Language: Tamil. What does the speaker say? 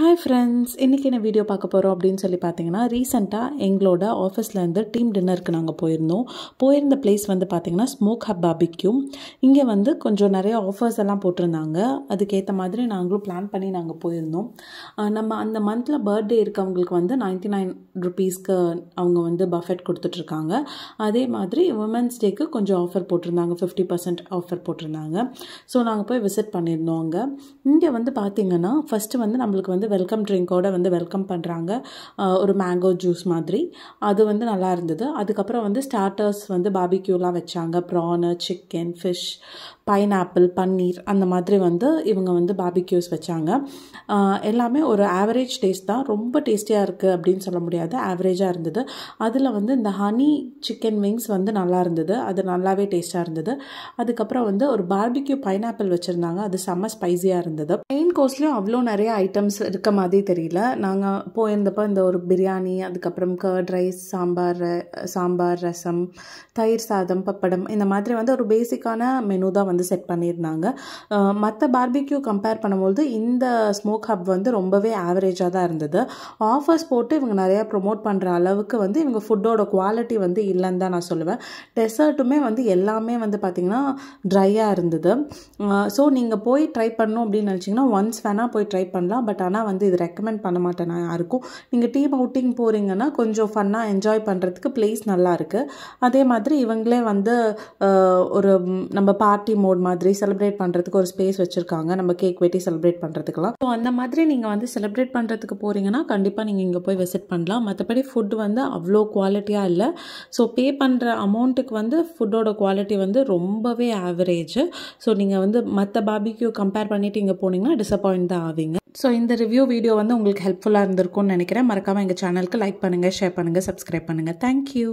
ஹாய் ஃப்ரெண்ட்ஸ் இன்றைக்கி என்ன வீடியோ பார்க்க போகிறோம் அப்படின்னு சொல்லி பார்த்தீங்கன்னா ரீசெண்டாக எங்களோட ஆஃபீஸ்லேருந்து டீம் டின்னருக்கு நாங்கள் போயிருந்தோம் போயிருந்த பிளேஸ் வந்து பார்த்திங்கன்னா ஸ்மோக் ஹப் பாபிக்யூ இங்கே வந்து கொஞ்சம் நிறைய ஆஃபர்ஸ் எல்லாம் போட்டிருந்தாங்க அதுக்கேற்ற மாதிரி நாங்களும் பிளான் பண்ணி நாங்கள் போயிருந்தோம் நம்ம அந்த மந்தில் பர்த்டே இருக்கவங்களுக்கு வந்து நைன்ட்டி நைன் ருபீஸ்க்கு அவங்க வந்து பஃபெட் கொடுத்துட்ருக்காங்க அதே மாதிரி உமன்ஸ் டேக்கு கொஞ்சம் ஆஃபர் போட்டிருந்தாங்க ஃபிஃப்டி பர்சன்ட் ஆஃபர் போட்டிருந்தாங்க ஸோ நாங்கள் போய் விசிட் பண்ணியிருந்தோம் அங்கே இங்கே வந்து பார்த்திங்கன்னா ஃபஸ்ட்டு வந்து நம்மளுக்கு வந்து வெல்கம் ட்ரிங்க்கோடு வந்து வெல்கம் பண்ணுறாங்க ஒரு மேங்கோ ஜூஸ் மாதிரி அது வந்து நல்லா இருந்தது அதுக்கப்புறம் வந்து ஸ்டார்டர்ஸ் வந்து பாபிக்யூலாம் வச்சாங்க prawn chicken fish pineapple paneer அந்த மாதிரி வந்து இவங்க வந்து பாபிக்யூஸ் வச்சாங்க எல்லாமே ஒரு ஆவரேஜ் டேஸ்ட் தான் ரொம்ப டேஸ்டியாக இருக்குது அப்படின்னு சொல்ல முடியாது ஆவரேஜாக இருந்தது அதில் வந்து இந்த ஹனி சிக்கன் விங்ஸ் வந்து நல்லா இருந்தது அது நல்லாவே டேஸ்ட்டாக இருந்தது அதுக்கப்புறம் வந்து ஒரு பார்பிக்யூ பைனாப்பிள் வச்சுருந்தாங்க அது செம்ம ஸ்பைஸியாக இருந்தது மெயின் கோர்ஸ்லேயும் அவ்வளோ நிறைய ஐட்டம்ஸ் இருக்க மாதிரி தெரியல நாங்கள் போயிருந்தப்போ இந்த ஒரு பிரியாணி அதுக்கப்புறம் கர்ட் ரைஸ் சாம்பார் சாம்பார் ரசம் தயிர் சாதம் பப்படம் இந்த மாதிரி வந்து ஒரு பேசிக்கான மெனு தான் வந்து வந்து செட் பண்ணியிருந்தாங்க மற்ற பார்பிக்யூ கம்பேர் பண்ணும்போது இந்த ஸ்மோக் ஹப் வந்து ரொம்பவே ஆவரேஜாக தான் இருந்தது ஆஃபர்ஸ் போட்டு இவங்க நிறையா ப்ரொமோட் பண்ணுற அளவுக்கு வந்து இவங்க ஃபுட்டோட குவாலிட்டி வந்து இல்லைன்னு தான் நான் சொல்லுவேன் டெசர்ட்டுமே வந்து எல்லாமே வந்து பார்த்திங்கன்னா ட்ரையாக இருந்தது ஸோ நீங்கள் போய் ட்ரை பண்ணணும் அப்படின்னு நினச்சிங்கன்னா ஒன்ஸ் வேணால் போய் ட்ரை பண்ணலாம் பட் ஆனால் வந்து இது ரெக்கமெண்ட் பண்ண மாட்டேன் நான் யாருக்கும் நீங்கள் டீம் அவுட்டிங் போகிறீங்கன்னா கொஞ்சம் ஃபன்னாக என்ஜாய் பண்ணுறதுக்கு பிளேஸ் நல்லா இருக்குது அதே மாதிரி இவங்களே வந்து ஒரு நம்ம பார்ட்டி மோட் மாதிரி செலிப்ரேட் பண்ணுறதுக்கு ஒரு ஸ்பேஸ் வச்சுருக்காங்க நம்ம கேக் வெட்டி செலிப்ரேட் பண்ணுறதுக்குலாம் ஸோ அந்த மாதிரி நீங்கள் வந்து செலிப்ரேட் பண்ணுறதுக்கு போகிறீங்கன்னா கண்டிப்பாக நீங்கள் இங்கே போய் விசிட் பண்ணலாம் மற்றபடி ஃபுட் வந்து அவ்வளோ குவாலிட்டியாக இல்லை ஸோ பே பண்ணுற அமௌண்ட்டுக்கு வந்து ஃபுட்டோட குவாலிட்டி வந்து ரொம்பவே ஆவரேஜ் ஸோ நீங்கள் வந்து மற்ற பாபிக்யூ கம்பேர் பண்ணிவிட்டு இங்கே போனீங்கன்னா டிசப்பாயிண்ட் தான் ஆவீங்க ஸோ இந்த ரிவ்யூ வீடியோ வந்து உங்களுக்கு ஹெல்ப்ஃபுல்லாக இருந்திருக்கும்னு நினைக்கிறேன் மறக்காமல் எங்கள் சேனலுக்கு லைக் பண்ணுங்கள் ஷேர் பண்ணுங்கள் சப்ஸ்கிரைப் பண்ணுங்கள் தேங்க்யூ